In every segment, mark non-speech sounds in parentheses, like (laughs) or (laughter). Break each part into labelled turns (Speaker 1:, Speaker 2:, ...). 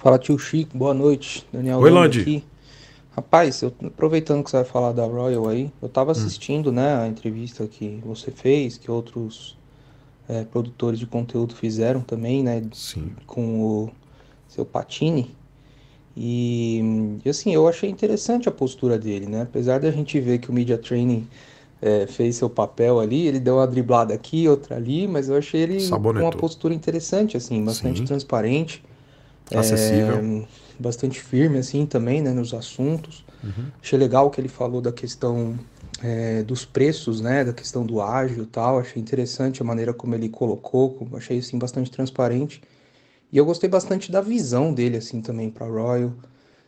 Speaker 1: Fala tio Chico, boa noite. Daniel Oi, Landi. aqui. Rapaz, eu, aproveitando que você vai falar da Royal aí, eu estava hum. assistindo hum. né, a entrevista que você fez, que outros é, produtores de conteúdo fizeram também, né? Sim. Com o seu Patini. E, e, assim, eu achei interessante a postura dele, né? Apesar da gente ver que o Media Training é, fez seu papel ali, ele deu uma driblada aqui, outra ali, mas eu achei ele com uma postura interessante, assim, bastante Sim. transparente.
Speaker 2: Acessível. É,
Speaker 1: bastante firme, assim, também, né, nos assuntos. Uhum. Achei legal que ele falou da questão é, dos preços, né, da questão do ágio e tal. Achei interessante a maneira como ele colocou, achei, assim, bastante transparente. E eu gostei bastante da visão dele, assim, também para Royal.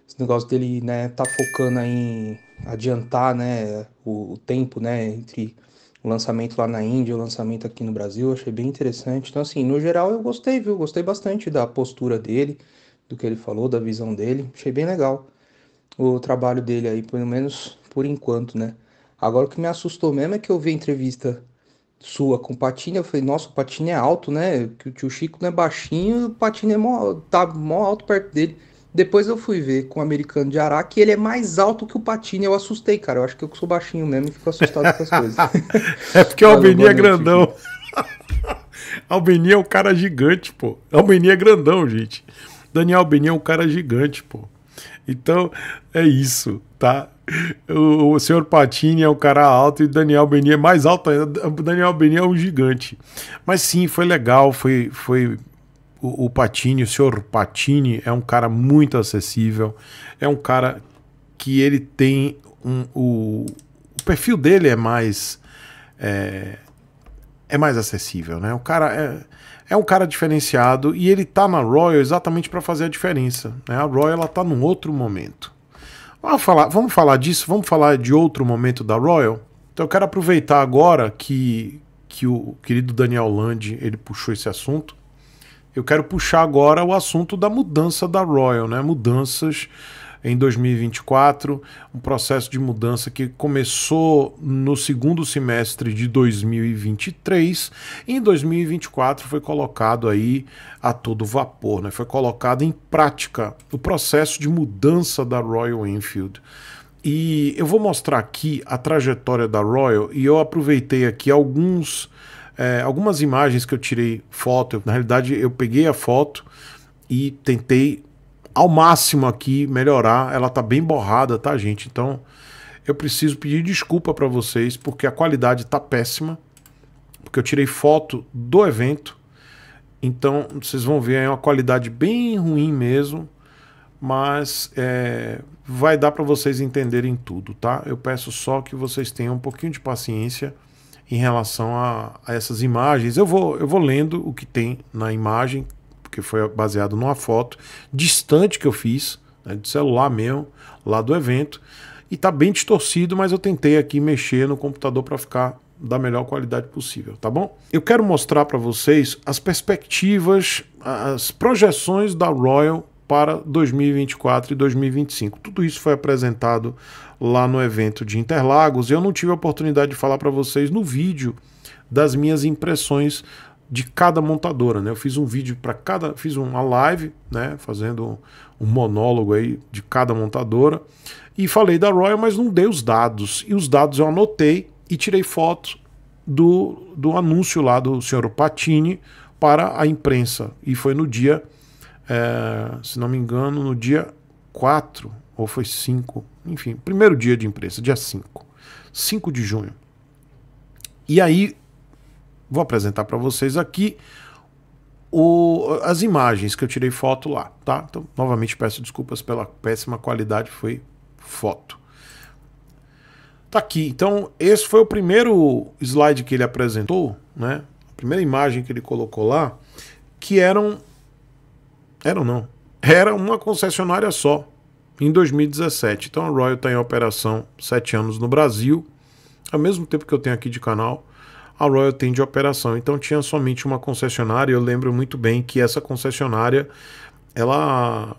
Speaker 1: Esse negócio dele, né, tá focando em adiantar, né, o, o tempo, né, entre o lançamento lá na Índia, o lançamento aqui no Brasil, achei bem interessante. Então, assim, no geral eu gostei, viu? Gostei bastante da postura dele, do que ele falou, da visão dele, achei bem legal o trabalho dele aí, pelo menos por enquanto, né? Agora o que me assustou mesmo é que eu vi a entrevista sua com o Patinho eu falei, nossa, o Patini é alto, né? Que o tio Chico não é baixinho, o Patinho é mó, tá mó alto perto dele. Depois eu fui ver com o americano de Araque ele é mais alto que o Patini. Eu assustei, cara. Eu acho que eu sou baixinho mesmo e fico assustado com as (laughs) coisas.
Speaker 2: é porque o Albini é grandão. (laughs) Albini é um cara gigante, pô. Albini é grandão, gente. Daniel Albini é um cara gigante, pô. Então, é isso, tá? O, o senhor Patini é um cara alto e Daniel Albini é mais alto ainda. Daniel Albini é um gigante. Mas sim, foi legal, foi, foi o, Patini, o senhor Patini, é um cara muito acessível, é um cara que ele tem um, o, o perfil dele é mais é, é, mais acessível, né? O cara é, é um cara diferenciado e ele tá na Royal exatamente para fazer a diferença, né? A Royal ela tá num outro momento. Vamos falar, vamos falar disso, vamos falar de outro momento da Royal. Então eu quero aproveitar agora que que o querido Daniel Land ele puxou esse assunto eu quero puxar agora o assunto da mudança da Royal, né? Mudanças em 2024, um processo de mudança que começou no segundo semestre de 2023 e em 2024 foi colocado aí a todo vapor, né? Foi colocado em prática o processo de mudança da Royal Enfield. E eu vou mostrar aqui a trajetória da Royal e eu aproveitei aqui alguns é, algumas imagens que eu tirei foto, na realidade eu peguei a foto e tentei ao máximo aqui melhorar. Ela tá bem borrada, tá, gente? Então eu preciso pedir desculpa para vocês porque a qualidade tá péssima, porque eu tirei foto do evento. Então vocês vão ver aí é uma qualidade bem ruim mesmo, mas é, vai dar para vocês entenderem tudo, tá? Eu peço só que vocês tenham um pouquinho de paciência em relação a, a essas imagens. Eu vou, eu vou lendo o que tem na imagem, porque foi baseado numa foto distante que eu fiz, né, de celular mesmo, lá do evento. E tá bem distorcido, mas eu tentei aqui mexer no computador para ficar da melhor qualidade possível, tá bom? Eu quero mostrar para vocês as perspectivas, as projeções da Royal para 2024 e 2025. Tudo isso foi apresentado lá no evento de Interlagos. Eu não tive a oportunidade de falar para vocês no vídeo das minhas impressões de cada montadora, né? Eu fiz um vídeo para cada, fiz uma live, né, fazendo um monólogo aí de cada montadora e falei da Royal, mas não dei os dados. E os dados eu anotei e tirei fotos do, do anúncio lá do senhor Patini para a imprensa. E foi no dia, é, se não me engano, no dia 4 ou foi 5 enfim, primeiro dia de imprensa, dia 5. 5 de junho. E aí, vou apresentar para vocês aqui o, as imagens que eu tirei foto lá, tá? Então, novamente peço desculpas pela péssima qualidade, foi foto. Tá aqui. Então, esse foi o primeiro slide que ele apresentou, né? A primeira imagem que ele colocou lá, que eram eram não. Era uma concessionária só, em 2017. Então a Royal está em operação sete anos no Brasil, ao mesmo tempo que eu tenho aqui de canal. A Royal tem de operação, então tinha somente uma concessionária. Eu lembro muito bem que essa concessionária ela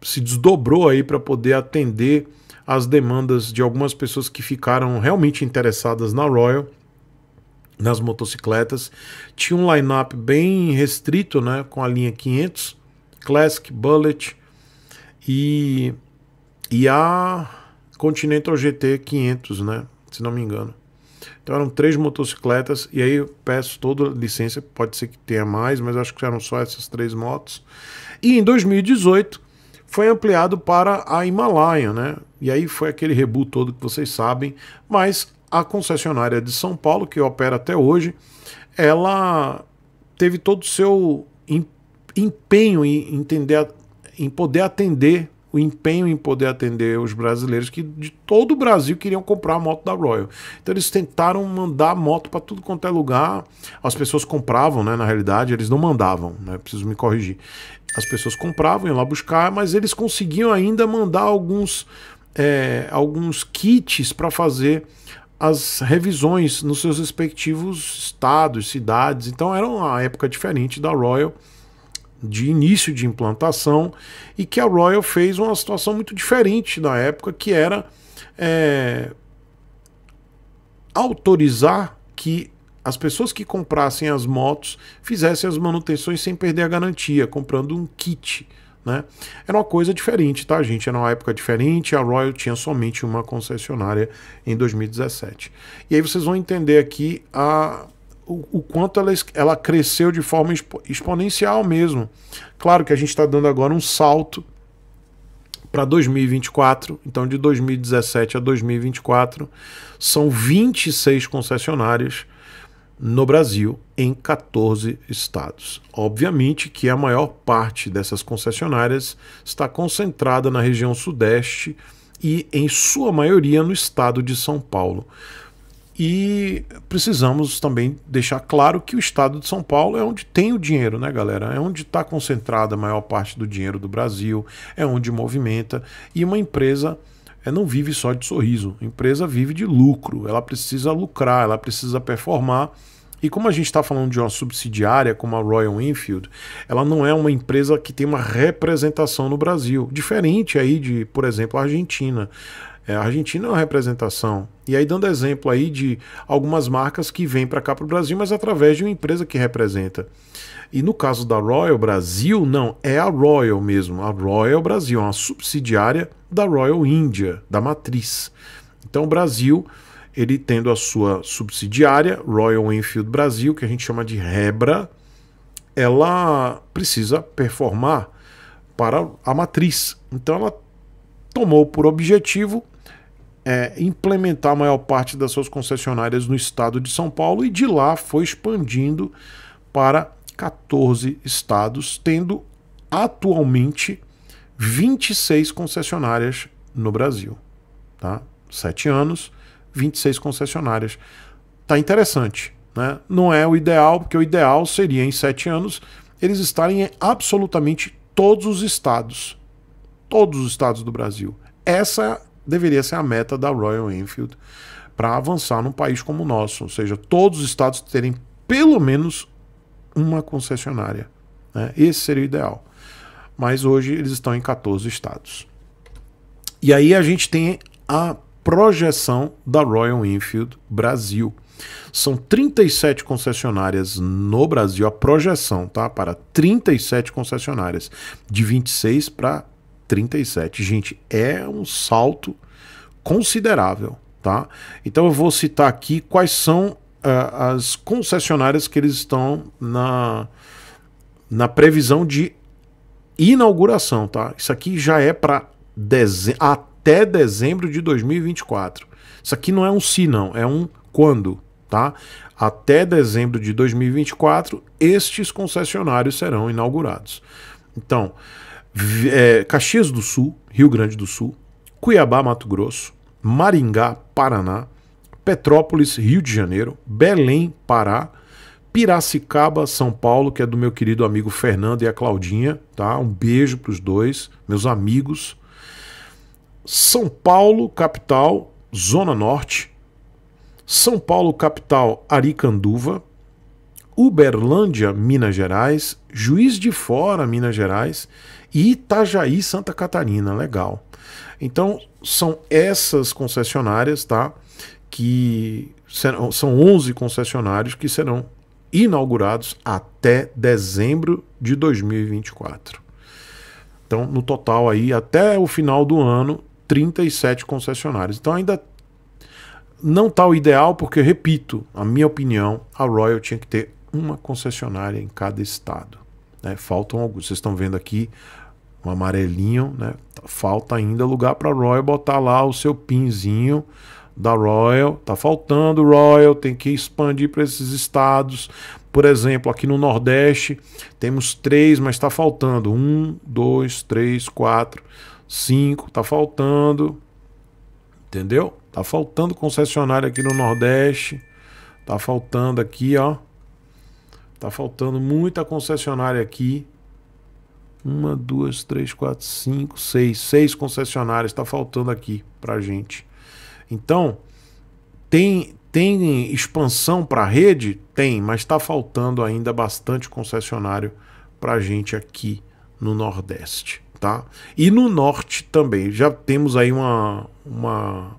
Speaker 2: se desdobrou aí para poder atender as demandas de algumas pessoas que ficaram realmente interessadas na Royal nas motocicletas. Tinha um line-up bem restrito, né, com a linha 500, Classic, Bullet, e, e a Continental GT 500, né? Se não me engano. Então eram três motocicletas, e aí eu peço toda licença, pode ser que tenha mais, mas acho que eram só essas três motos. E em 2018 foi ampliado para a Himalaia, né? E aí foi aquele rebu todo que vocês sabem, mas a concessionária de São Paulo, que opera até hoje, ela teve todo o seu empenho em entender em poder atender o empenho em poder atender os brasileiros que de todo o Brasil queriam comprar a moto da Royal. Então eles tentaram mandar moto para tudo quanto é lugar. As pessoas compravam, né? Na realidade, eles não mandavam, né? Preciso me corrigir. As pessoas compravam, iam lá buscar, mas eles conseguiam ainda mandar alguns, é, alguns kits para fazer as revisões nos seus respectivos estados, cidades. Então era uma época diferente da Royal de início de implantação e que a Royal fez uma situação muito diferente na época, que era é, autorizar que as pessoas que comprassem as motos fizessem as manutenções sem perder a garantia, comprando um kit. Né? Era uma coisa diferente, tá, gente? Era uma época diferente, a Royal tinha somente uma concessionária em 2017. E aí vocês vão entender aqui a o, quanto ela, ela cresceu de forma expo, exponencial mesmo. Claro que a gente está dando agora um salto para 2024, então de 2017 a 2024, são 26 concessionárias no Brasil, em 14 estados. Obviamente que a maior parte dessas concessionárias está concentrada na região Sudeste e, em sua maioria, no estado de São Paulo. E precisamos também deixar claro que o estado de São Paulo é onde tem o dinheiro, né, galera? É onde está concentrada a maior parte do dinheiro do Brasil, é onde movimenta. E uma empresa é, não vive só de sorriso, a empresa vive de lucro, ela precisa lucrar, ela precisa performar. E como a gente está falando de uma subsidiária como a Royal Enfield, ela não é uma empresa que tem uma representação no Brasil, diferente aí de, por exemplo, a Argentina. É, a Argentina é uma representação. E aí, dando exemplo aí de algumas marcas que vêm para cá para o Brasil, mas através de uma empresa que representa. E no caso da Royal Brasil, não, é a Royal mesmo. A Royal Brasil é uma subsidiária da Royal India, da matriz. Então, o Brasil, ele tendo a sua subsidiária, Royal Enfield Brasil, que a gente chama de Rebra, ela precisa performar para a matriz. Então, ela tomou por objetivo é, implementar a maior parte das suas concessionárias no estado de São Paulo e de lá foi expandindo para 14 estados, tendo atualmente 26 concessionárias no Brasil. Tá? Sete anos, 26 concessionárias. Tá interessante. Né? Não é o ideal, porque o ideal seria em sete anos eles estarem em absolutamente todos os estados. Todos os estados do Brasil. Essa deveria ser a meta da Royal Enfield para avançar num país como o nosso, ou seja, todos os estados terem pelo menos uma concessionária. Né? Esse seria o ideal. Mas hoje eles estão em 14 estados. E aí a gente tem a projeção da Royal Enfield Brasil. São 37 concessionárias no Brasil, a projeção tá para 37 concessionárias, de 26 para 37. Gente, é um salto considerável, tá? Então eu vou citar aqui quais são uh, as concessionárias que eles estão na, na previsão de inauguração, tá? Isso aqui já é para deze até dezembro de 2024. Isso aqui não é um se, não, é um quando, tá? Até dezembro de 2024, estes concessionários serão inaugurados. Então, é, Caxias do Sul, Rio Grande do Sul, Cuiabá, Mato Grosso, Maringá, Paraná, Petrópolis, Rio de Janeiro, Belém, Pará, Piracicaba, São Paulo, que é do meu querido amigo Fernando e a Claudinha, tá? Um beijo para os dois, meus amigos. São Paulo, capital, Zona Norte. São Paulo, capital, Aricanduva. Uberlândia, Minas Gerais. Juiz de Fora, Minas Gerais. Itajaí, Santa Catarina, legal. Então, são essas concessionárias, tá? Que serão, são 11 concessionários que serão inaugurados até dezembro de 2024. Então, no total aí, até o final do ano, 37 concessionários. Então, ainda não está o ideal, porque, repito, a minha opinião, a Royal tinha que ter uma concessionária em cada estado. Né? Faltam alguns. Vocês estão vendo aqui um amarelinho, né? Falta ainda lugar para Royal botar lá o seu pinzinho da Royal. Tá faltando Royal, tem que expandir para esses estados. Por exemplo, aqui no Nordeste temos três, mas está faltando um, dois, três, quatro, cinco. Tá faltando, entendeu? Tá faltando concessionário aqui no Nordeste. Tá faltando aqui, ó. Tá faltando muita concessionária aqui. Uma, duas, três, quatro, cinco, seis. Seis concessionárias está faltando aqui para gente. Então, tem, tem expansão para a rede? Tem, mas está faltando ainda bastante concessionário para gente aqui no Nordeste. Tá? E no Norte também. Já temos aí uma, uma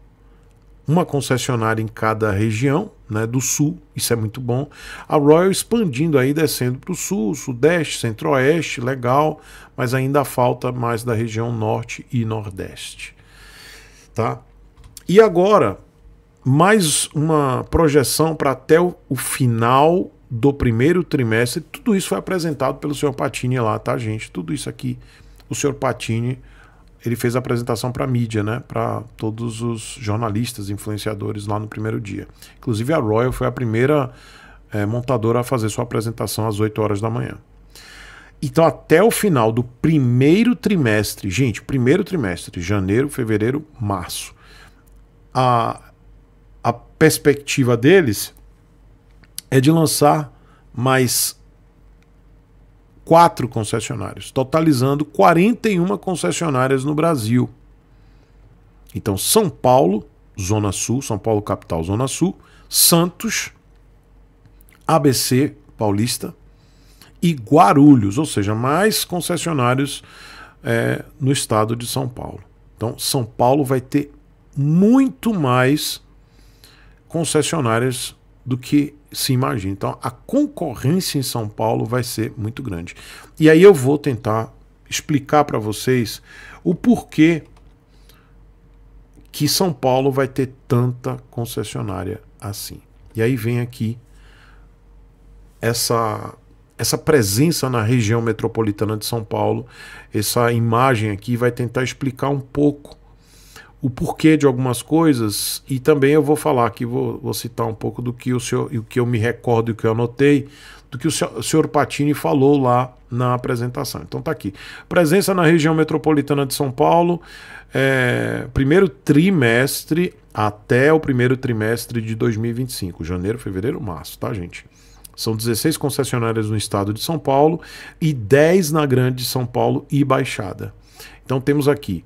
Speaker 2: uma concessionária em cada região né, do sul, isso é muito bom. A Royal expandindo aí, descendo para o sul, sudeste, centro-oeste, legal, mas ainda falta mais da região norte e nordeste. Tá? E agora, mais uma projeção para até o final do primeiro trimestre. Tudo isso foi apresentado pelo senhor Patini lá, tá, gente? Tudo isso aqui, o senhor Patini ele fez a apresentação para a mídia, né? Para todos os jornalistas, influenciadores lá no primeiro dia. Inclusive a Royal foi a primeira é, montadora a fazer sua apresentação às 8 horas da manhã. Então, até o final do primeiro trimestre, gente, primeiro trimestre, janeiro, fevereiro, março, a, a perspectiva deles é de lançar mais quatro concessionários, totalizando 41 concessionárias no Brasil. Então, São Paulo, Zona Sul, São Paulo capital, Zona Sul, Santos, ABC Paulista e Guarulhos, ou seja, mais concessionários é, no estado de São Paulo. Então, São Paulo vai ter muito mais concessionárias do que se imagina. Então a concorrência em São Paulo vai ser muito grande. E aí eu vou tentar explicar para vocês o porquê que São Paulo vai ter tanta concessionária assim. E aí vem aqui essa essa presença na região metropolitana de São Paulo, essa imagem aqui vai tentar explicar um pouco o porquê de algumas coisas e também eu vou falar aqui, vou, vou citar um pouco do que o senhor, o que eu me recordo e o que eu anotei, do que o senhor Patini falou lá na apresentação. Então tá aqui. Presença na região metropolitana de São Paulo, é, primeiro trimestre até o primeiro trimestre de 2025, janeiro, fevereiro, março, tá, gente? São 16 concessionárias no estado de São Paulo e 10 na Grande São Paulo e Baixada. Então temos aqui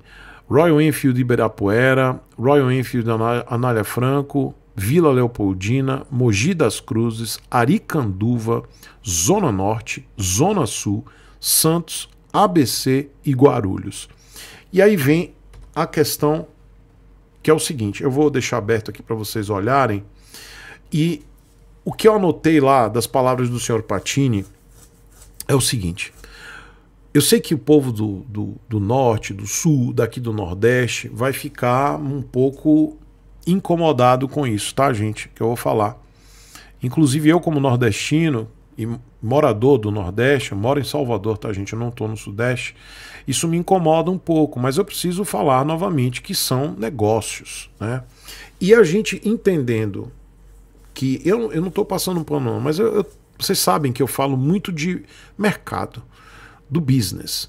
Speaker 2: Royal Enfield Ibirapuera, Royal Enfield Anália Franco, Vila Leopoldina, Mogi das Cruzes, Aricanduva, Zona Norte, Zona Sul, Santos, ABC e Guarulhos. E aí vem a questão que é o seguinte, eu vou deixar aberto aqui para vocês olharem e o que eu anotei lá das palavras do senhor Patini é o seguinte: eu sei que o povo do, do, do, norte, do sul, daqui do nordeste vai ficar um pouco incomodado com isso, tá, gente? Que eu vou falar. Inclusive eu, como nordestino e morador do nordeste, eu moro em Salvador, tá, gente? Eu não estou no sudeste. Isso me incomoda um pouco, mas eu preciso falar novamente que são negócios, né? E a gente entendendo que eu, eu não estou passando um pano, mas eu, eu, vocês sabem que eu falo muito de mercado do business.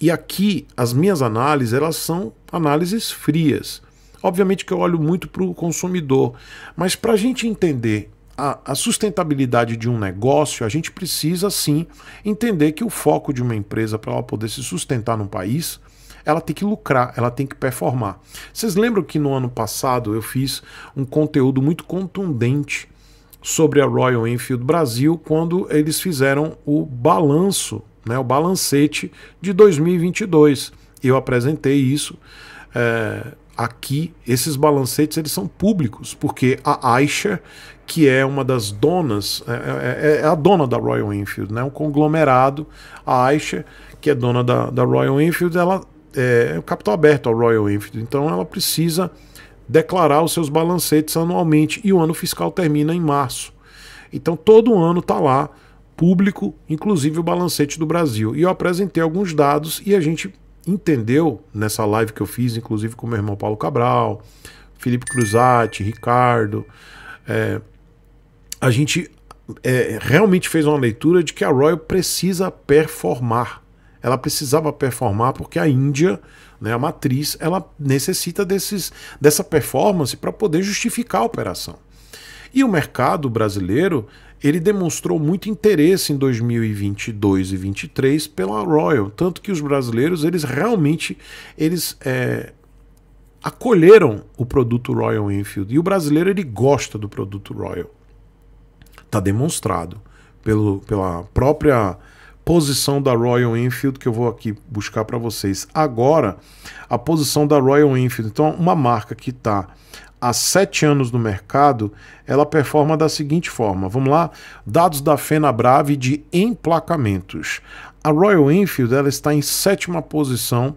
Speaker 2: E aqui as minhas análises elas são análises frias. Obviamente que eu olho muito para o consumidor, mas para a gente entender a, a, sustentabilidade de um negócio, a gente precisa sim entender que o foco de uma empresa para ela poder se sustentar no país, ela tem que lucrar, ela tem que performar. Vocês lembram que no ano passado eu fiz um conteúdo muito contundente sobre a Royal Enfield Brasil quando eles fizeram o balanço né, o balancete de 2022. Eu apresentei isso é, aqui. Esses balancetes eles são públicos, porque a Aisha, que é uma das donas, é, é, é, é a dona da Royal Enfield, né, um conglomerado, a Aisha, que é dona da, da Royal Enfield, ela é o é capital aberto ao Royal Enfield, então ela precisa declarar os seus balancetes anualmente e o ano fiscal termina em março. Então todo ano está lá público, inclusive o balancete do Brasil. E eu apresentei alguns dados e a gente entendeu nessa live que eu fiz, inclusive com meu irmão Paulo Cabral, Felipe Cruzati, Ricardo, é, a gente é, realmente fez uma leitura de que a Royal precisa performar. Ela precisava performar porque a Índia, né, a matriz, ela necessita desses, dessa performance para poder justificar a operação. E o mercado brasileiro ele demonstrou muito interesse em 2022 e 2023 pela Royal, tanto que os brasileiros eles realmente eles é, acolheram o produto Royal Enfield e o brasileiro ele gosta do produto Royal, tá demonstrado pelo, pela própria posição da Royal Enfield que eu vou aqui buscar para vocês agora a posição da Royal Enfield então uma marca que está há sete anos no mercado, ela performa da seguinte forma. Vamos lá? Dados da Fena Brave de emplacamentos. A Royal Enfield ela está em sétima posição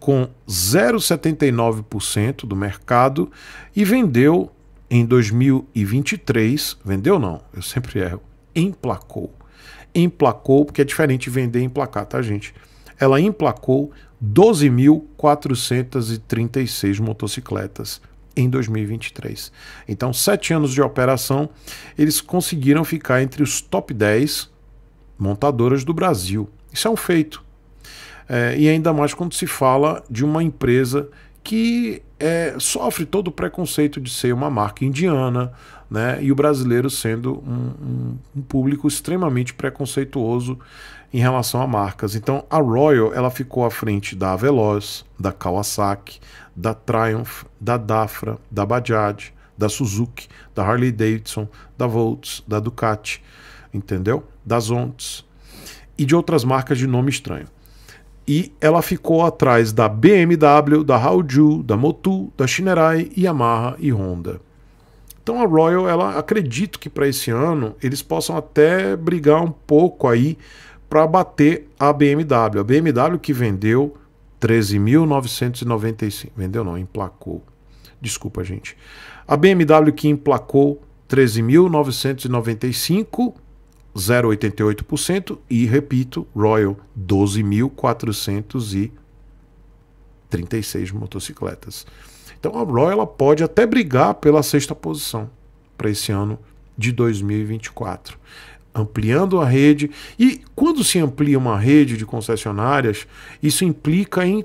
Speaker 2: com 0,79% do mercado e vendeu em 2023, vendeu não, eu sempre erro, emplacou. Emplacou, porque é diferente vender e emplacar, tá, gente? Ela emplacou 12.436 motocicletas em 2023. Então, sete anos de operação, eles conseguiram ficar entre os top 10 montadoras do Brasil. Isso é um feito. É, e ainda mais quando se fala de uma empresa que é, sofre todo o preconceito de ser uma marca indiana, né? E o brasileiro sendo um, um, um público extremamente preconceituoso em relação a marcas. Então a Royal ela ficou à frente da Veloz, da Kawasaki, da Triumph, da Dafra, da Bajaj, da Suzuki, da Harley Davidson, da Volts, da Ducati, entendeu? Das Ontes e de outras marcas de nome estranho. E ela ficou atrás da BMW, da Haoju, da Motul, da Shinerai, Yamaha e Honda. Então a Royal, ela acredito que para esse ano eles possam até brigar um pouco aí para bater a BMW. A BMW que vendeu 13.995. Vendeu não, emplacou. Desculpa, gente. A BMW que emplacou 13.995, 0,88%. E, repito, Royal, 12.436 motocicletas. Então a Royal pode até brigar pela sexta posição para esse ano de 2024 ampliando a rede. E quando se amplia uma rede de concessionárias, isso implica em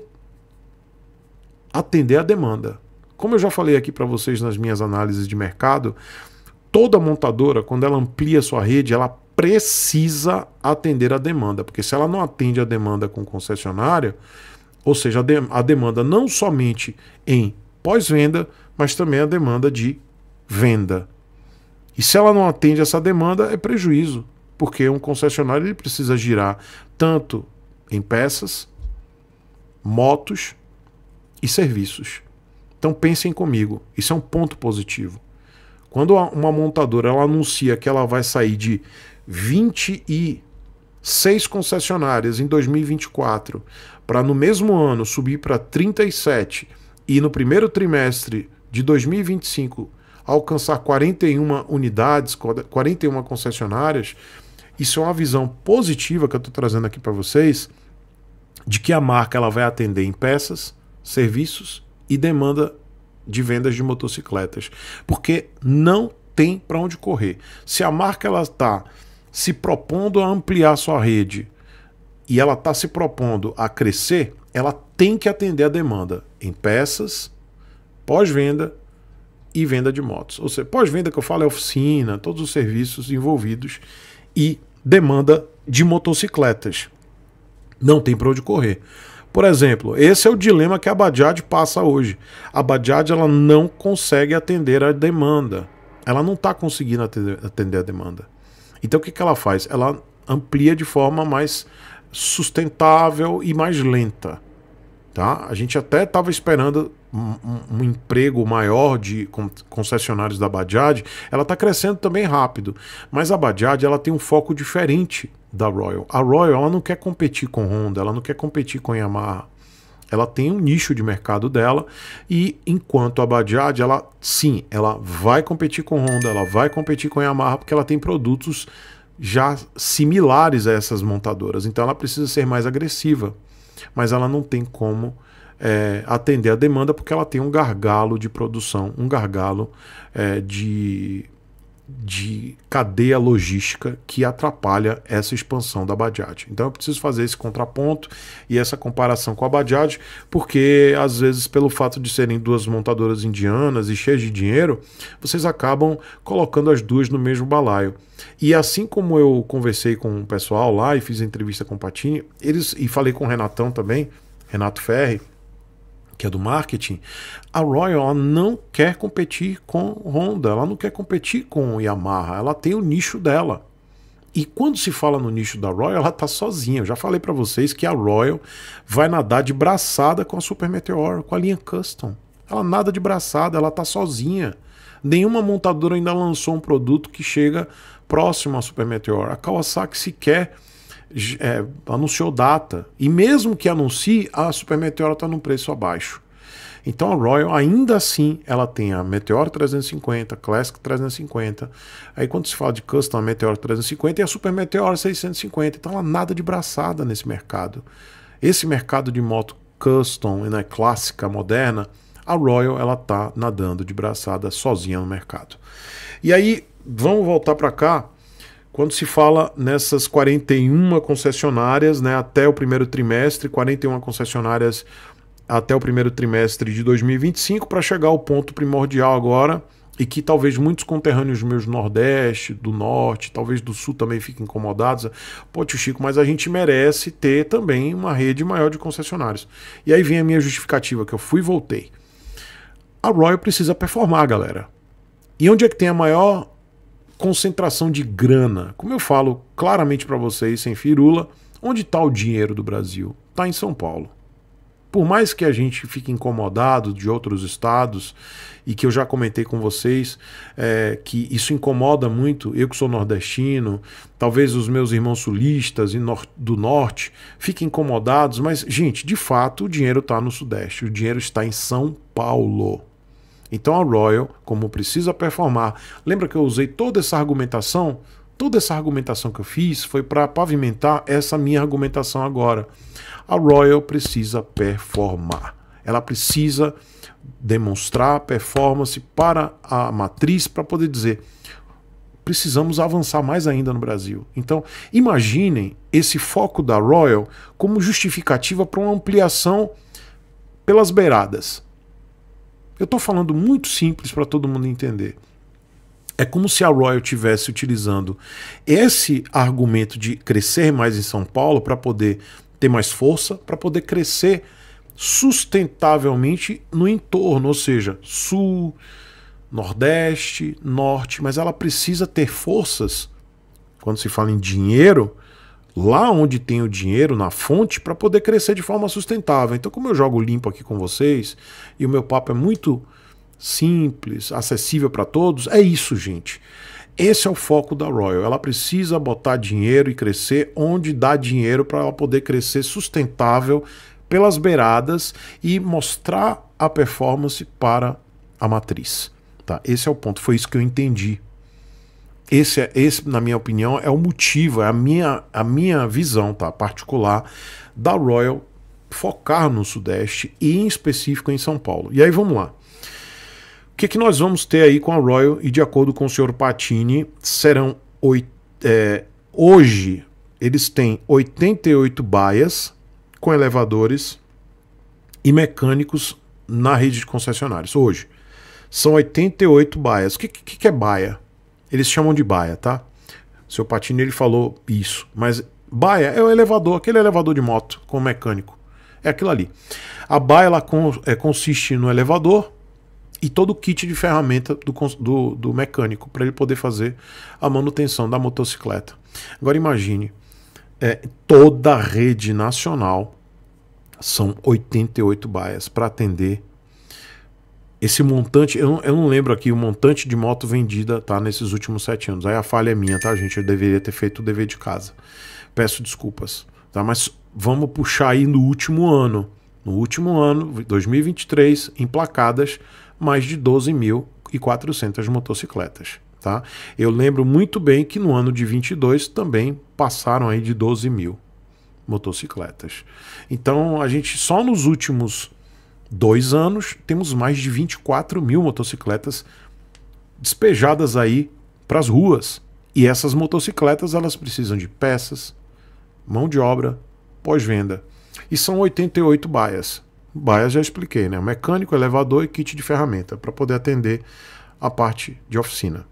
Speaker 2: atender a demanda. Como eu já falei aqui para vocês nas minhas análises de mercado, toda montadora, quando ela amplia sua rede, ela precisa atender a demanda, porque se ela não atende a demanda com concessionária, ou seja, a, de a demanda não somente em pós-venda, mas também a demanda de venda. E se ela não atende essa demanda, é prejuízo, porque um concessionário ele precisa girar tanto em peças, motos e serviços. Então pensem comigo, isso é um ponto positivo. Quando uma montadora ela anuncia que ela vai sair de 26 concessionárias em 2024 para no mesmo ano subir para 37 e no primeiro trimestre de 2025 alcançar 41 unidades, 41 concessionárias, isso é uma visão positiva que eu estou trazendo aqui para vocês, de que a marca ela vai atender em peças, serviços e demanda de vendas de motocicletas, porque não tem para onde correr. Se a marca ela está se propondo a ampliar sua rede e ela está se propondo a crescer, ela tem que atender a demanda em peças, pós-venda e venda de motos. Ou seja, pós-venda que eu falo é oficina, todos os serviços envolvidos e demanda de motocicletas. Não tem para onde correr. Por exemplo, esse é o dilema que a Bajaj passa hoje. A Bajaj ela não consegue atender a demanda. Ela não está conseguindo atender a demanda. Então o que, que ela faz? Ela amplia de forma mais sustentável e mais lenta. Tá? A gente até estava esperando um, um, um, emprego maior de concessionários da Bajaj. Ela está crescendo também rápido, mas a Bajaj ela tem um foco diferente da Royal. A Royal ela não quer competir com Honda, ela não quer competir com Yamaha. Ela tem um nicho de mercado dela e enquanto a Bajaj, ela sim, ela vai competir com Honda, ela vai competir com Yamaha porque ela tem produtos já similares a essas montadoras. Então ela precisa ser mais agressiva mas ela não tem como é, atender a demanda porque ela tem um gargalo de produção, um gargalo é, de de cadeia logística que atrapalha essa expansão da Bajaj. Então eu preciso fazer esse contraponto e essa comparação com a Bajaj, porque às vezes pelo fato de serem duas montadoras indianas e cheias de dinheiro, vocês acabam colocando as duas no mesmo balaio. E assim como eu conversei com o pessoal lá e fiz entrevista com o Patini, eles e falei com o Renatão também, Renato Ferri, que é do marketing, a Royal não quer competir com Honda, ela não quer competir com Yamaha, ela tem o nicho dela. E quando se fala no nicho da Royal, ela está sozinha. Eu já falei para vocês que a Royal vai nadar de braçada com a Super Meteor, com a linha Custom. Ela nada de braçada, ela está sozinha. Nenhuma montadora ainda lançou um produto que chega próximo à Super Meteor. A Kawasaki sequer é, anunciou data. E mesmo que anuncie, a Super Meteora está num preço abaixo. Então a Royal ainda assim ela tem a Meteor 350, Classic 350. Aí quando se fala de custom, a Meteor 350 e a Super Meteor 650. Então ela nada de braçada nesse mercado. Esse mercado de moto custom e né, clássica moderna, a Royal ela tá nadando de braçada sozinha no mercado. E aí vamos voltar para cá quando se fala nessas 41 concessionárias, né, até o primeiro trimestre, 41 concessionárias até o primeiro trimestre de 2025, para chegar ao ponto primordial agora, e que talvez muitos conterrâneos meus do Nordeste, do Norte, talvez do Sul também fiquem incomodados. Pô, tio Chico, mas a gente merece ter também uma rede maior de concessionários. E aí vem a minha justificativa, que eu fui e voltei. A Royal precisa performar, galera. E onde é que tem a maior concentração de grana. Como eu falo claramente para vocês, sem firula, onde está o dinheiro do Brasil? Está em São Paulo. Por mais que a gente fique incomodado de outros estados, e que eu já comentei com vocês, é, que isso incomoda muito, eu que sou nordestino, talvez os meus irmãos sulistas e nor do norte fiquem incomodados, mas, gente, de fato, o dinheiro está no Sudeste, o dinheiro está em São Paulo. Então a Royal, como precisa performar, lembra que eu usei toda essa argumentação? Toda essa argumentação que eu fiz foi para pavimentar essa minha argumentação agora. A Royal precisa performar. Ela precisa demonstrar performance para a matriz para poder dizer precisamos avançar mais ainda no Brasil. Então, imaginem esse foco da Royal como justificativa para uma ampliação pelas beiradas. Eu estou falando muito simples para todo mundo entender. É como se a Royal tivesse utilizando esse argumento de crescer mais em São Paulo para poder ter mais força, para poder crescer sustentavelmente no entorno, ou seja, sul, nordeste, norte, mas ela precisa ter forças. Quando se fala em dinheiro, lá onde tem o dinheiro, na fonte, para poder crescer de forma sustentável. Então, como eu jogo limpo aqui com vocês e o meu papo é muito simples, acessível para todos, é isso, gente. Esse é o foco da Royal. Ela precisa botar dinheiro e crescer onde dá dinheiro para ela poder crescer sustentável pelas beiradas e mostrar a performance para a matriz. Tá? Esse é o ponto. Foi isso que eu entendi esse, é, esse, na minha opinião, é o motivo, é a minha, a minha visão tá, particular da Royal focar no Sudeste e, em específico, em São Paulo. E aí vamos lá. O que, é que nós vamos ter aí com a Royal? E de acordo com o senhor Patini, serão oito, é, hoje eles têm 88 baias com elevadores e mecânicos na rede de concessionários. Hoje são 88 baias. O que, que, que é baia? Eles chamam de baia, tá? O seu Patini ele falou isso, mas baia é o elevador, aquele elevador de moto com mecânico. É aquilo ali. A baia ela é, consiste no elevador e todo o kit de ferramenta do, do, do mecânico para ele poder fazer a manutenção da motocicleta. Agora imagine, é, toda a rede nacional são 88 baias para atender esse montante, eu não, eu não lembro aqui, o montante de moto vendida tá nesses últimos sete anos. Aí a falha é minha, tá, gente? Eu deveria ter feito o dever de casa. Peço desculpas, tá? Mas vamos puxar aí no último ano. No último ano, 2023, emplacadas mais de 12.400 motocicletas. Tá? Eu lembro muito bem que no ano de 22 também passaram aí de 12 mil motocicletas. Então a gente só nos últimos dois anos, temos mais de 24 mil motocicletas despejadas aí para as ruas. E essas motocicletas elas precisam de peças, mão de obra, pós-venda. E são 88 baias. Baias já expliquei, né? Mecânico, elevador e kit de ferramenta para poder atender a parte de oficina.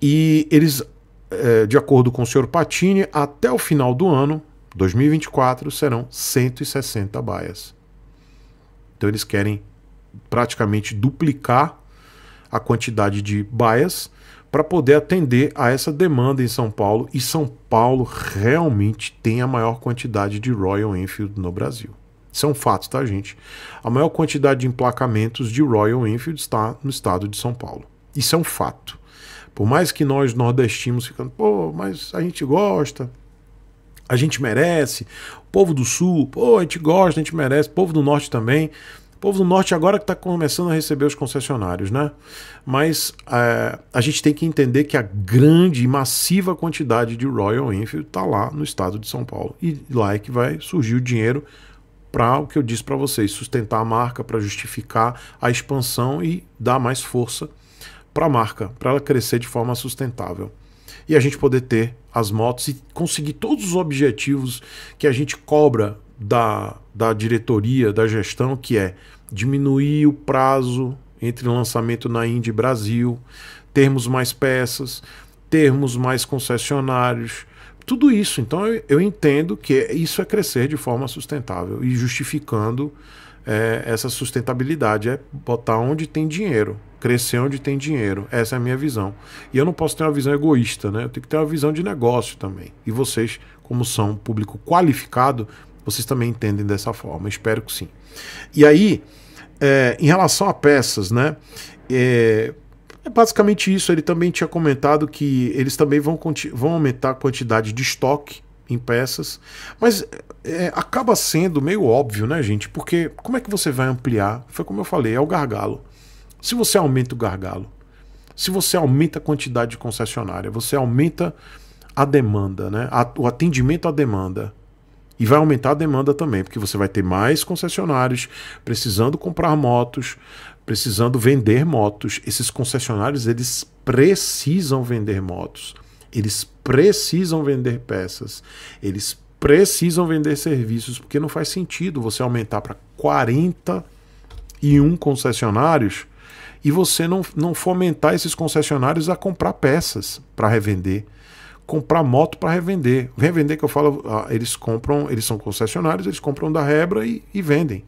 Speaker 2: E eles, é, de acordo com o senhor Patini, até o final do ano, 2024, serão 160 baias. Então eles querem praticamente duplicar a quantidade de baias para poder atender a essa demanda em São Paulo. E São Paulo realmente tem a maior quantidade de Royal Enfield no Brasil. Isso é um fato, tá, gente? A maior quantidade de emplacamentos de Royal Enfield está no estado de São Paulo. Isso é um fato. Por mais que nós nordestinos ficando, pô, mas a gente gosta, a gente merece, o povo do sul, pô, a gente gosta, a gente merece, o povo do norte também. O povo do norte agora que está começando a receber os concessionários, né? Mas é, a gente tem que entender que a grande e massiva quantidade de Royal Enfield está lá no estado de São Paulo. E lá é que vai surgir o dinheiro para o que eu disse para vocês, sustentar a marca, para justificar a expansão e dar mais força para a marca, para ela crescer de forma sustentável. E a gente poder ter as motos e conseguir todos os objetivos que a gente cobra da, da diretoria, da gestão, que é diminuir o prazo entre lançamento na Indy Brasil, termos mais peças, termos mais concessionários, tudo isso. Então eu, eu entendo que isso é crescer de forma sustentável e justificando é, essa sustentabilidade é botar onde tem dinheiro, Crescer onde tem dinheiro. Essa é a minha visão. E eu não posso ter uma visão egoísta, né? Eu tenho que ter uma visão de negócio também. E vocês, como são um público qualificado, vocês também entendem dessa forma. Espero que sim. E aí, é, em relação a peças, né? É, é basicamente isso. Ele também tinha comentado que eles também vão, vão aumentar a quantidade de estoque em peças, mas é, é, acaba sendo meio óbvio, né, gente? Porque como é que você vai ampliar? Foi como eu falei, é o gargalo. Se você aumenta o gargalo, se você aumenta a quantidade de concessionária, você aumenta a demanda, né? A, o atendimento à demanda. E vai aumentar a demanda também, porque você vai ter mais concessionários precisando comprar motos, precisando vender motos. Esses concessionários, eles precisam vender motos. Eles precisam vender peças. Eles precisam vender serviços, porque não faz sentido você aumentar para 41 concessionários e você não, não fomentar esses concessionários a comprar peças para revender, comprar moto para revender. Revender que eu falo, ah, eles compram, eles são concessionários, eles compram da Rebra e, e vendem.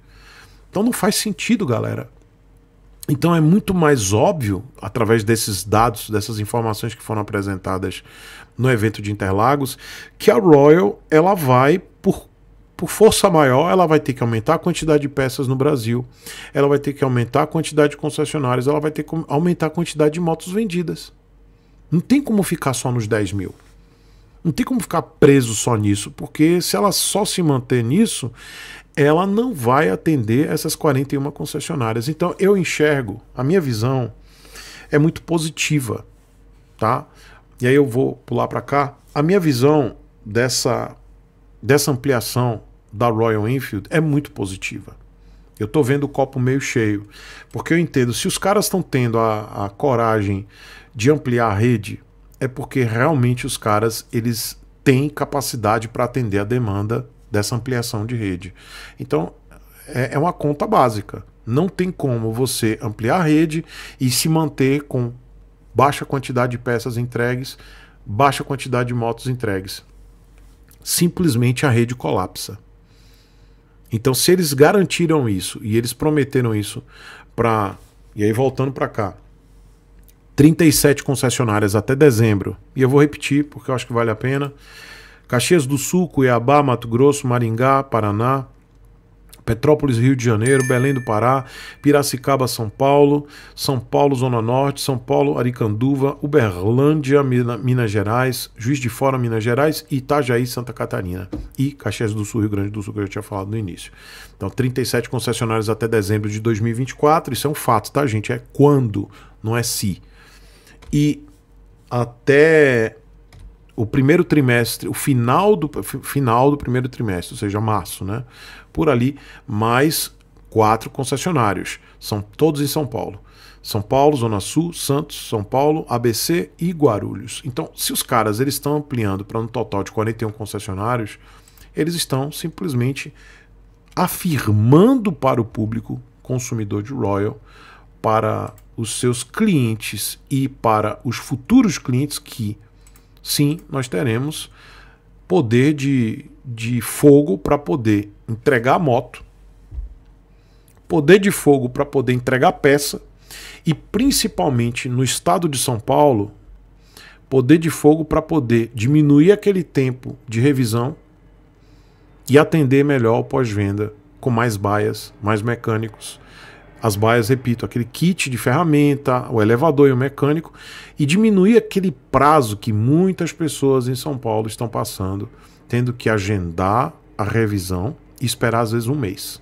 Speaker 2: Então não faz sentido, galera. Então é muito mais óbvio, através desses dados, dessas informações que foram apresentadas no evento de Interlagos, que a Royal ela vai por força maior, ela vai ter que aumentar a quantidade de peças no Brasil, ela vai ter que aumentar a quantidade de concessionários, ela vai ter que aumentar a quantidade de motos vendidas. Não tem como ficar só nos 10 mil. Não tem como ficar preso só nisso, porque se ela só se manter nisso, ela não vai atender essas 41 concessionárias. Então eu enxergo, a minha visão é muito positiva, tá? E aí eu vou pular para cá. A minha visão dessa dessa ampliação da Royal Enfield é muito positiva. Eu estou vendo o copo meio cheio, porque eu entendo, se os caras estão tendo a, a coragem de ampliar a rede, é porque realmente os caras eles têm capacidade para atender a demanda dessa ampliação de rede. Então, é, é uma conta básica. Não tem como você ampliar a rede e se manter com baixa quantidade de peças entregues, baixa quantidade de motos entregues. Simplesmente a rede colapsa. Então, se eles garantiram isso e eles prometeram isso para. E aí, voltando para cá. 37 concessionárias até dezembro. E eu vou repetir porque eu acho que vale a pena. Caxias do Sul, Cuiabá, Mato Grosso, Maringá, Paraná, Petrópolis, Rio de Janeiro, Belém do Pará, Piracicaba, São Paulo, São Paulo, Zona Norte, São Paulo, Aricanduva, Uberlândia, Minas Gerais, Juiz de Fora, Minas Gerais, Itajaí, Santa Catarina e Caxias do Sul, Rio Grande do Sul, que eu já tinha falado no início. Então, 37 concessionários até dezembro de 2024, isso é um fato, tá, gente? É quando, não é se. E até o primeiro trimestre, o final do, final do primeiro trimestre, ou seja, março, né? Por ali, mais quatro concessionários. São todos em São Paulo. São Paulo, Zona Sul, Santos, São Paulo, ABC e Guarulhos. Então, se os caras eles estão ampliando para um total de 41 concessionários, eles estão simplesmente afirmando para o público consumidor de Royal, para os seus clientes e para os futuros clientes que sim, nós teremos poder de, de fogo para poder entregar a moto, poder de fogo para poder entregar peça e principalmente no estado de São Paulo, poder de fogo para poder diminuir aquele tempo de revisão e atender melhor o pós-venda com mais baias, mais mecânicos as baias, repito, aquele kit de ferramenta, o elevador e o mecânico, e diminuir aquele prazo que muitas pessoas em São Paulo estão passando, tendo que agendar a revisão e esperar às vezes um mês.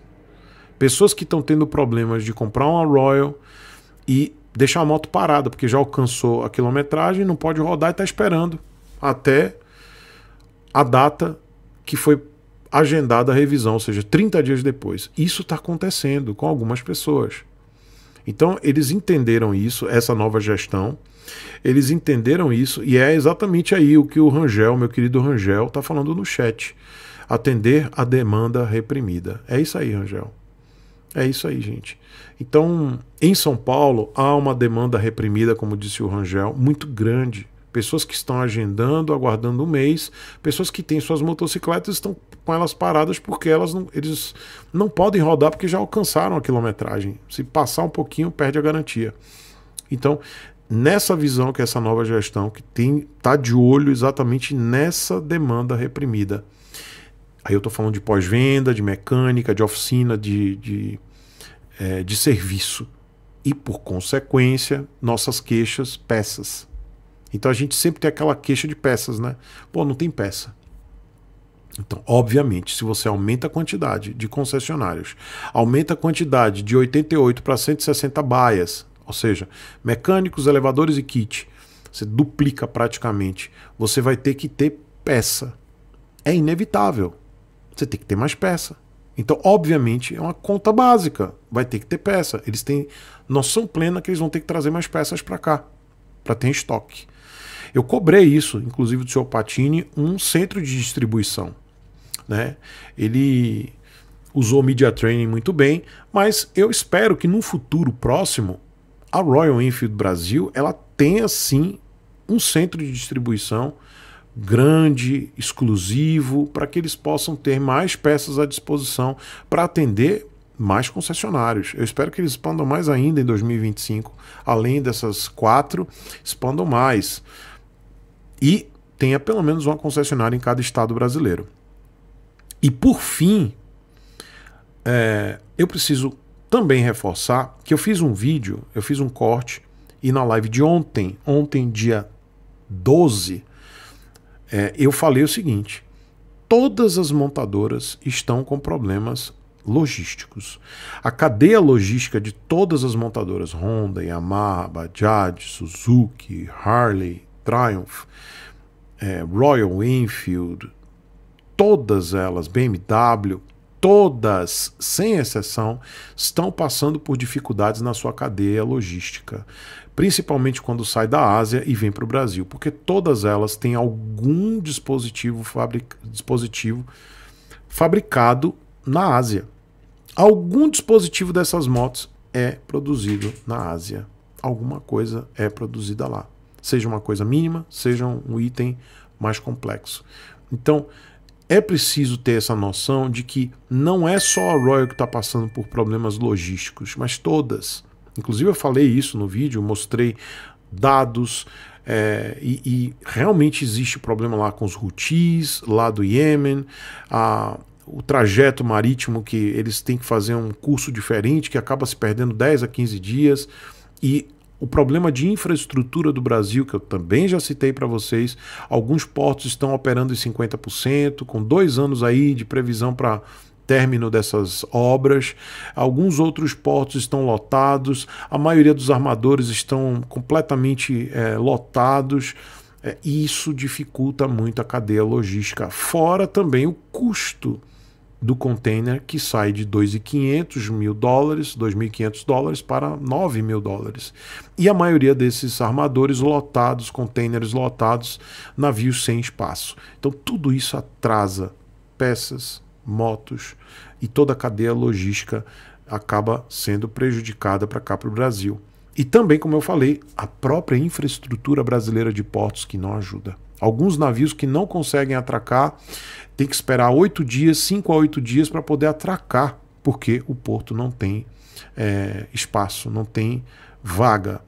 Speaker 2: Pessoas que estão tendo problemas de comprar uma Royal e deixar a moto parada, porque já alcançou a quilometragem, não pode rodar e está esperando até a data que foi agendada a revisão, ou seja, 30 dias depois. Isso está acontecendo com algumas pessoas. Então, eles entenderam isso, essa nova gestão, eles entenderam isso, e é exatamente aí o que o Rangel, meu querido Rangel, está falando no chat. Atender a demanda reprimida. É isso aí, Rangel. É isso aí, gente. Então, em São Paulo, há uma demanda reprimida, como disse o Rangel, muito grande pessoas que estão agendando, aguardando o um mês, pessoas que têm suas motocicletas estão com elas paradas porque elas não, eles não podem rodar porque já alcançaram a quilometragem. Se passar um pouquinho, perde a garantia. Então, nessa visão que essa nova gestão que tem tá de olho exatamente nessa demanda reprimida. Aí eu estou falando de pós-venda, de mecânica, de oficina, de, de, é, de serviço. E, por consequência, nossas queixas, peças. Então a gente sempre tem aquela queixa de peças, né? Pô, não tem peça. Então, obviamente, se você aumenta a quantidade de concessionários, aumenta a quantidade de 88 para 160 baias, ou seja, mecânicos, elevadores e kit, você duplica praticamente. Você vai ter que ter peça. É inevitável. Você tem que ter mais peça. Então, obviamente, é uma conta básica. Vai ter que ter peça. Eles têm noção plena que eles vão ter que trazer mais peças para cá, para ter estoque. Eu cobrei isso, inclusive do senhor Patini, um centro de distribuição. Né? Ele usou media training muito bem, mas eu espero que no futuro próximo a Royal Enfield Brasil ela tenha sim um centro de distribuição grande, exclusivo, para que eles possam ter mais peças à disposição para atender mais concessionários. Eu espero que eles expandam mais ainda em 2025, além dessas quatro, expandam mais e tenha pelo menos uma concessionária em cada estado brasileiro. E por fim, é, eu preciso também reforçar que eu fiz um vídeo, eu fiz um corte e na live de ontem, ontem dia 12, é, eu falei o seguinte: todas as montadoras estão com problemas logísticos. A cadeia logística de todas as montadoras Honda, Yamaha, Bajaj, Suzuki, Harley, Triumph, é, Royal Enfield, todas elas, BMW, todas, sem exceção, estão passando por dificuldades na sua cadeia logística, principalmente quando sai da Ásia e vem para o Brasil, porque todas elas têm algum dispositivo, fabric... dispositivo fabricado na Ásia. Algum dispositivo dessas motos é produzido na Ásia. Alguma coisa é produzida lá seja uma coisa mínima, seja um item mais complexo. Então, é preciso ter essa noção de que não é só a Royal que está passando por problemas logísticos, mas todas. Inclusive, eu falei isso no vídeo, mostrei dados. É, e, e, realmente existe problema lá com os Houthis, lá do Iêmen, a, o trajeto marítimo que eles têm que fazer um curso diferente, que acaba se perdendo 10 a 15 dias, e o problema de infraestrutura do Brasil, que eu também já citei para vocês, alguns portos estão operando em 50%, com dois anos aí de previsão para término dessas obras. Alguns outros portos estão lotados, a maioria dos armadores estão completamente é, lotados. É, isso dificulta muito a cadeia logística, fora também o custo do container que sai de 2.500 mil dólares, 2.500 dólares para 9 mil dólares. E a maioria desses armadores lotados, containers lotados, navios sem espaço. Então tudo isso atrasa peças, motos e toda a cadeia logística acaba sendo prejudicada para cá para o Brasil. E também, como eu falei, a própria infraestrutura brasileira de portos que não ajuda. Alguns navios que não conseguem atracar tem que esperar oito dias, cinco a oito dias para poder atracar, porque o porto não tem é, espaço, não tem vaga.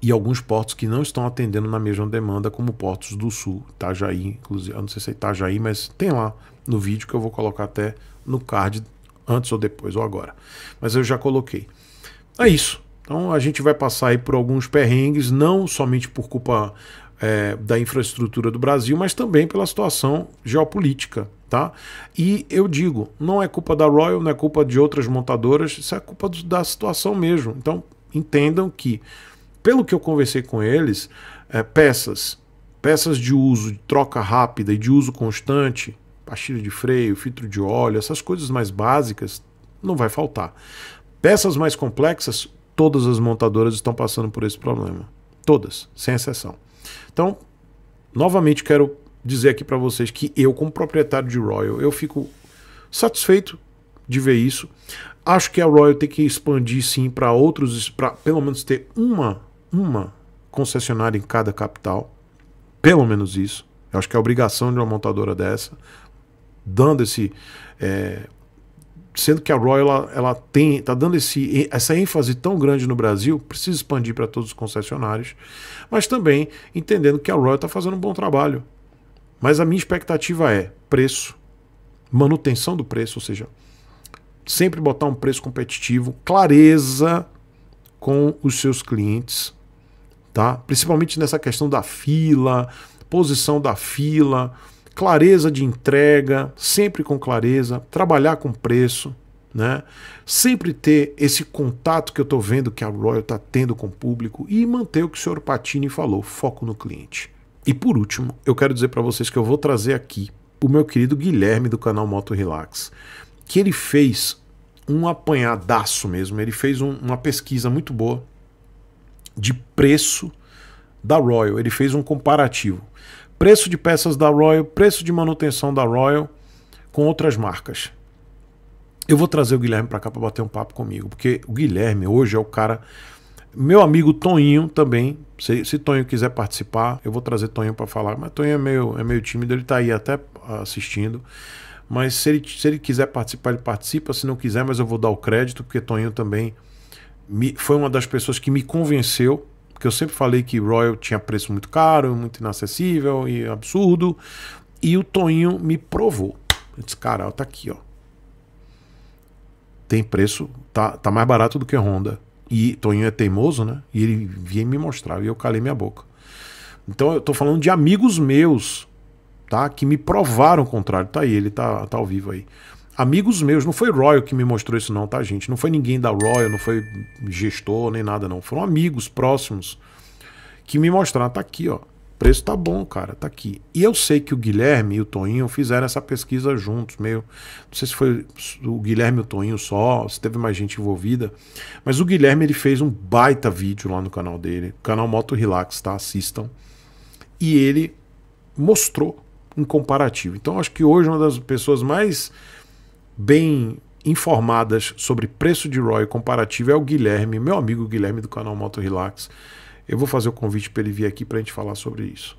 Speaker 2: E alguns portos que não estão atendendo na mesma demanda, como portos do sul, Itajaí, inclusive. Eu não sei se é Itajaí, mas tem lá no vídeo que eu vou colocar até no card, antes ou depois, ou agora. Mas eu já coloquei. É isso. Então a gente vai passar aí por alguns perrengues, não somente por culpa é, da infraestrutura do Brasil, mas também pela situação geopolítica. Tá? E eu digo, não é culpa da Royal, não é culpa de outras montadoras, isso é culpa do, da situação mesmo. Então entendam que, pelo que eu conversei com eles, é, peças, peças de uso, de troca rápida e de uso constante, pastilha de freio, filtro de óleo, essas coisas mais básicas, não vai faltar. Peças mais complexas, todas as montadoras estão passando por esse problema. Todas, sem exceção. Então, novamente quero dizer aqui para vocês que eu, como proprietário de Royal, eu fico satisfeito de ver isso. Acho que a Royal tem que expandir sim para outros, para pelo menos ter uma, uma concessionária em cada capital. Pelo menos isso. Eu acho que é obrigação de uma montadora dessa, dando esse é, sendo que a Royal ela, ela tem, está dando esse, essa ênfase tão grande no Brasil, precisa expandir para todos os concessionários, mas também entendendo que a Royal está fazendo um bom trabalho. Mas a minha expectativa é preço, manutenção do preço, ou seja, sempre botar um preço competitivo, clareza com os seus clientes, tá? Principalmente nessa questão da fila, posição da fila clareza de entrega, sempre com clareza, trabalhar com preço, né? Sempre ter esse contato que eu estou vendo que a Royal está tendo com o público e manter o que o senhor Patini falou, foco no cliente. E por último, eu quero dizer para vocês que eu vou trazer aqui o meu querido Guilherme do canal Moto Relax, que ele fez um apanhadaço mesmo, ele fez um, uma pesquisa muito boa de preço da Royal, ele fez um comparativo preço de peças da Royal, preço de manutenção da Royal com outras marcas. Eu vou trazer o Guilherme para cá para bater um papo comigo, porque o Guilherme hoje é o cara. Meu amigo Toninho também. Se, se Toninho quiser participar, eu vou trazer Toninho para falar. Mas Toninho é meio, é meio tímido, ele está aí até assistindo. Mas se ele, se ele quiser participar, ele participa. Se não quiser, mas eu vou dar o crédito, porque Toninho também me, foi uma das pessoas que me convenceu porque eu sempre falei que Royal tinha preço muito caro, muito inacessível e absurdo. E o Toninho me provou. Eu disse, cara, ó, tá aqui, ó. Tem preço, tá, tá mais barato do que Honda. E Toninho é teimoso, né? E ele vinha me mostrar e eu calei minha boca. Então eu tô falando de amigos meus, tá? Que me provaram o contrário. Tá aí, ele tá, tá ao vivo aí amigos meus, não foi Royal que me mostrou isso não, tá, gente? Não foi ninguém da Royal, não foi gestor nem nada não. Foram amigos próximos que me mostraram, tá aqui, ó. Preço tá bom, cara, tá aqui. E eu sei que o Guilherme e o Toinho fizeram essa pesquisa juntos, meio. Não sei se foi o Guilherme e o Toinho só, se teve mais gente envolvida. Mas o Guilherme ele fez um baita vídeo lá no canal dele, canal Moto Relax, tá? Assistam. E ele mostrou um comparativo. Então acho que hoje uma das pessoas mais bem informadas sobre preço de ROI comparativo é o Guilherme, meu amigo Guilherme do canal Moto Relax. Eu vou fazer o convite para ele vir aqui para a gente falar sobre isso.